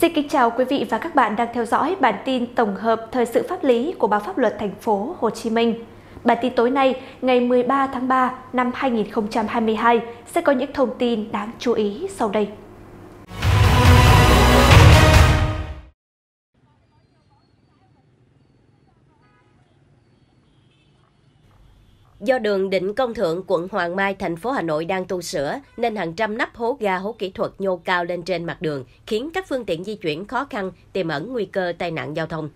Xin kính chào quý vị và các bạn đang theo dõi bản tin tổng hợp thời sự pháp lý của báo pháp luật thành phố Hồ Chí Minh. Bản tin tối nay, ngày 13 tháng 3 năm 2022 sẽ có những thông tin đáng chú ý sau đây. Do đường Định Công Thượng, quận Hoàng Mai, thành phố Hà Nội đang tu sửa, nên hàng trăm nắp hố ga hố kỹ thuật nhô cao lên trên mặt đường, khiến các phương tiện di chuyển khó khăn, tiềm ẩn nguy cơ tai nạn giao thông.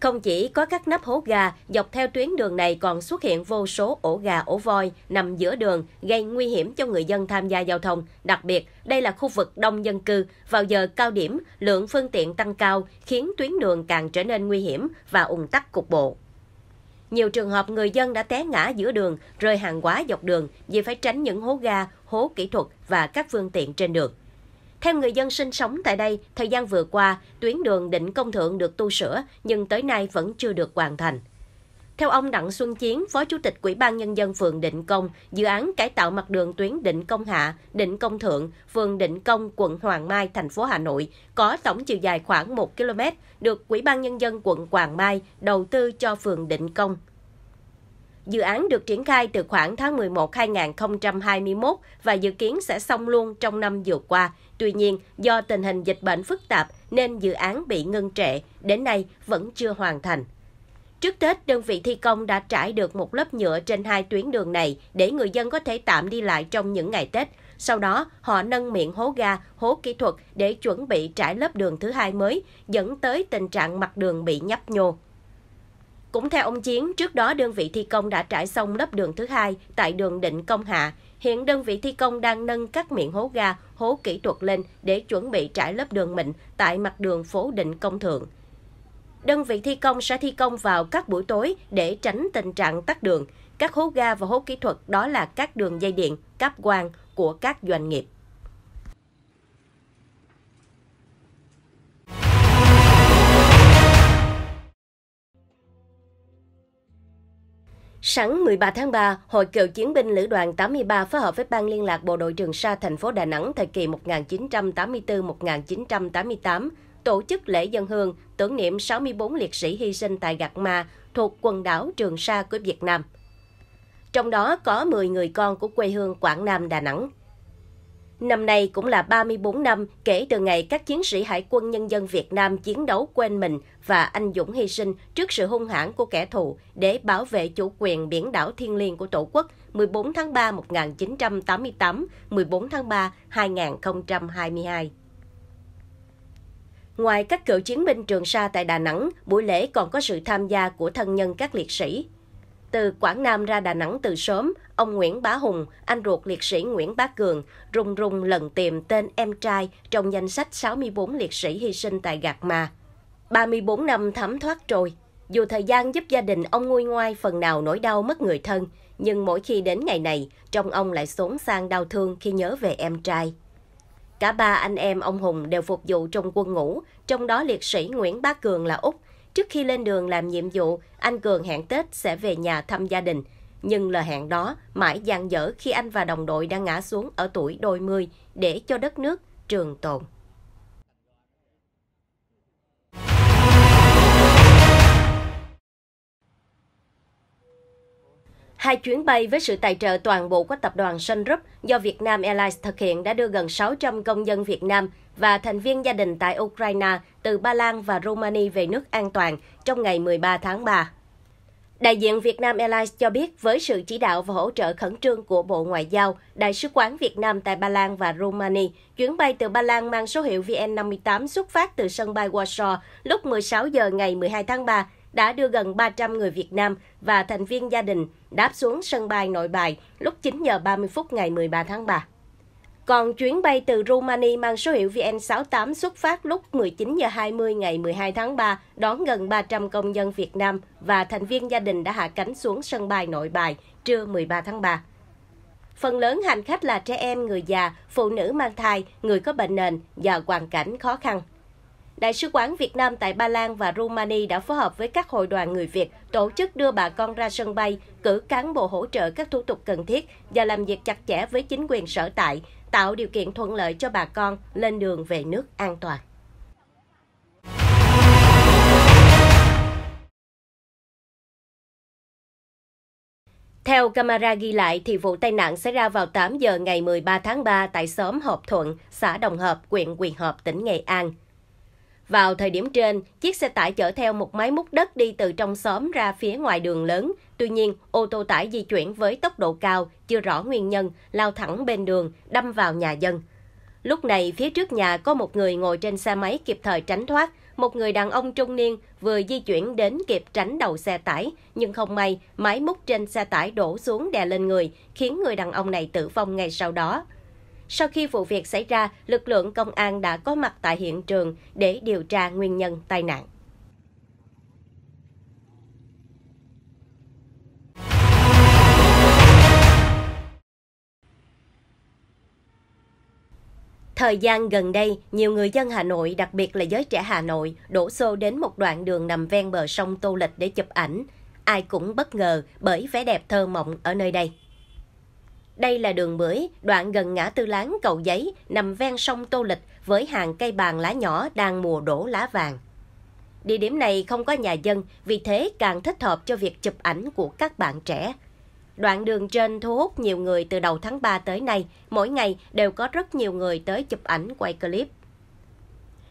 Không chỉ có các nắp hố ga dọc theo tuyến đường này còn xuất hiện vô số ổ gà ổ voi nằm giữa đường, gây nguy hiểm cho người dân tham gia giao thông. Đặc biệt, đây là khu vực đông dân cư. Vào giờ cao điểm, lượng phương tiện tăng cao khiến tuyến đường càng trở nên nguy hiểm và ùn tắc cục bộ. Nhiều trường hợp người dân đã té ngã giữa đường, rơi hàng hóa dọc đường vì phải tránh những hố ga, hố kỹ thuật và các phương tiện trên đường. Theo người dân sinh sống tại đây, thời gian vừa qua, tuyến đường Định Công Thượng được tu sửa nhưng tới nay vẫn chưa được hoàn thành. Theo ông Đặng Xuân Chiến, Phó Chủ tịch Ủy ban Nhân dân phường Định Công, dự án cải tạo mặt đường tuyến Định Công Hạ, Định Công Thượng, phường Định Công, quận Hoàng Mai, thành phố Hà Nội, có tổng chiều dài khoảng 1 km, được Ủy ban Nhân dân quận Hoàng Mai đầu tư cho phường Định Công. Dự án được triển khai từ khoảng tháng 11 2021 và dự kiến sẽ xong luôn trong năm vừa qua. Tuy nhiên, do tình hình dịch bệnh phức tạp nên dự án bị ngưng trệ, đến nay vẫn chưa hoàn thành. Trước Tết, đơn vị thi công đã trải được một lớp nhựa trên hai tuyến đường này để người dân có thể tạm đi lại trong những ngày Tết. Sau đó, họ nâng miệng hố ga, hố kỹ thuật để chuẩn bị trải lớp đường thứ hai mới, dẫn tới tình trạng mặt đường bị nhấp nhô. Cũng theo ông Chiến, trước đó đơn vị thi công đã trải xong lớp đường thứ hai tại đường Định Công Hạ. Hiện đơn vị thi công đang nâng các miệng hố ga, hố kỹ thuật lên để chuẩn bị trải lớp đường mịn tại mặt đường phố Định Công Thượng đơn vị thi công sẽ thi công vào các buổi tối để tránh tình trạng tắt đường. Các hố ga và hố kỹ thuật đó là các đường dây điện, cáp quang của các doanh nghiệp. Sáng 13 tháng 3, Hội cựu chiến binh Lữ đoàn 83 phối hợp với Ban liên lạc Bộ đội Trường Sa thành phố Đà Nẵng thời kỳ 1984-1988 tổ chức lễ dân hương tưởng niệm 64 liệt sĩ hy sinh tại Gạc Ma thuộc quần đảo Trường Sa của Việt Nam. Trong đó có 10 người con của quê hương Quảng Nam, Đà Nẵng. Năm nay cũng là 34 năm kể từ ngày các chiến sĩ Hải quân Nhân dân Việt Nam chiến đấu quên mình và anh dũng hy sinh trước sự hung hãn của kẻ thù để bảo vệ chủ quyền biển đảo thiêng liêng của Tổ quốc 14 tháng 3 1988, 14 tháng 3 2022. Ngoài các cựu chiến binh Trường Sa tại Đà Nẵng, buổi lễ còn có sự tham gia của thân nhân các liệt sĩ. Từ Quảng Nam ra Đà Nẵng từ sớm, ông Nguyễn Bá Hùng, anh ruột liệt sĩ Nguyễn Bá Cường, rung rung lần tìm tên em trai trong danh sách 64 liệt sĩ hy sinh tại Gạc Ma. 34 năm thấm thoát trôi, dù thời gian giúp gia đình ông nguôi ngoai phần nào nỗi đau mất người thân, nhưng mỗi khi đến ngày này, trong ông lại xốn sang đau thương khi nhớ về em trai. Cả ba anh em ông Hùng đều phục vụ trong quân ngũ, trong đó liệt sĩ Nguyễn Bá Cường là Úc. Trước khi lên đường làm nhiệm vụ, anh Cường hẹn Tết sẽ về nhà thăm gia đình. Nhưng lời hẹn đó mãi dang dở khi anh và đồng đội đã ngã xuống ở tuổi đôi mươi để cho đất nước trường tồn. Hai chuyến bay với sự tài trợ toàn bộ của tập đoàn Sun Group do Vietnam Airlines thực hiện đã đưa gần 600 công dân Việt Nam và thành viên gia đình tại Ukraine từ Ba Lan và Romania về nước an toàn trong ngày 13 tháng 3. Đại diện Vietnam Airlines cho biết với sự chỉ đạo và hỗ trợ khẩn trương của Bộ Ngoại giao, Đại sứ quán Việt Nam tại Ba Lan và Romania, chuyến bay từ Ba Lan mang số hiệu VN58 xuất phát từ sân bay Warsaw lúc 16 giờ ngày 12 tháng 3 đã đưa gần 300 người Việt Nam và thành viên gia đình đáp xuống sân bay nội bài lúc 9 giờ 30 phút ngày 13 tháng 3. Còn chuyến bay từ Rumani mang số hiệu VN68 xuất phát lúc 19 giờ 20 ngày 12 tháng 3 đón gần 300 công dân Việt Nam và thành viên gia đình đã hạ cánh xuống sân bay Nội Bài trưa 13 tháng 3. Phần lớn hành khách là trẻ em, người già, phụ nữ mang thai, người có bệnh nền và hoàn cảnh khó khăn. Đại sứ quán Việt Nam tại Ba Lan và Rumani đã phối hợp với các hội đoàn người Việt tổ chức đưa bà con ra sân bay, cử cán bộ hỗ trợ các thủ tục cần thiết và làm việc chặt chẽ với chính quyền sở tại, tạo điều kiện thuận lợi cho bà con lên đường về nước an toàn. Theo camera ghi lại thì vụ tai nạn xảy ra vào 8 giờ ngày 13 tháng 3 tại xóm Hợp Thuận, xã Đồng Hợp, huyện Quỳ Hợp, tỉnh Nghệ An. Vào thời điểm trên, chiếc xe tải chở theo một máy múc đất đi từ trong xóm ra phía ngoài đường lớn. Tuy nhiên, ô tô tải di chuyển với tốc độ cao, chưa rõ nguyên nhân, lao thẳng bên đường, đâm vào nhà dân. Lúc này, phía trước nhà có một người ngồi trên xe máy kịp thời tránh thoát. Một người đàn ông trung niên vừa di chuyển đến kịp tránh đầu xe tải, nhưng không may, máy múc trên xe tải đổ xuống đè lên người, khiến người đàn ông này tử vong ngay sau đó. Sau khi vụ việc xảy ra, lực lượng công an đã có mặt tại hiện trường để điều tra nguyên nhân tai nạn. Thời gian gần đây, nhiều người dân Hà Nội, đặc biệt là giới trẻ Hà Nội, đổ xô đến một đoạn đường nằm ven bờ sông Tô Lịch để chụp ảnh. Ai cũng bất ngờ bởi vẻ đẹp thơ mộng ở nơi đây. Đây là đường mới, đoạn gần ngã tư láng cầu giấy, nằm ven sông Tô Lịch với hàng cây bàn lá nhỏ đang mùa đổ lá vàng. Địa điểm này không có nhà dân, vì thế càng thích hợp cho việc chụp ảnh của các bạn trẻ. Đoạn đường trên thu hút nhiều người từ đầu tháng 3 tới nay, mỗi ngày đều có rất nhiều người tới chụp ảnh quay clip.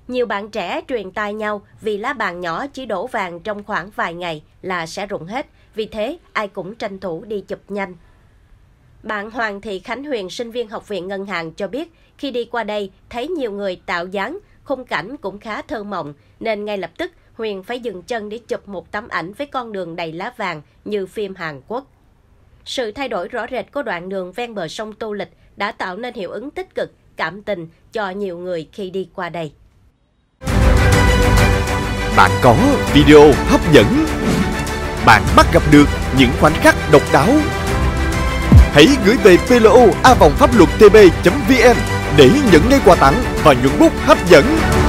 Nhiều bạn trẻ truyền tai nhau vì lá bàn nhỏ chỉ đổ vàng trong khoảng vài ngày là sẽ rụng hết, vì thế ai cũng tranh thủ đi chụp nhanh, bạn Hoàng Thị Khánh Huyền, sinh viên Học viện Ngân hàng cho biết, khi đi qua đây, thấy nhiều người tạo dáng, khung cảnh cũng khá thơ mộng, nên ngay lập tức Huyền phải dừng chân để chụp một tấm ảnh với con đường đầy lá vàng như phim Hàn Quốc. Sự thay đổi rõ rệt của đoạn đường ven bờ sông Tô Lịch đã tạo nên hiệu ứng tích cực, cảm tình cho nhiều người khi đi qua đây. Bạn có video hấp dẫn. Bạn bắt gặp được những khoảnh khắc độc đáo Hãy gửi về plo pháp luật tb.vn để nhận ngay quà tặng và những bút hấp dẫn.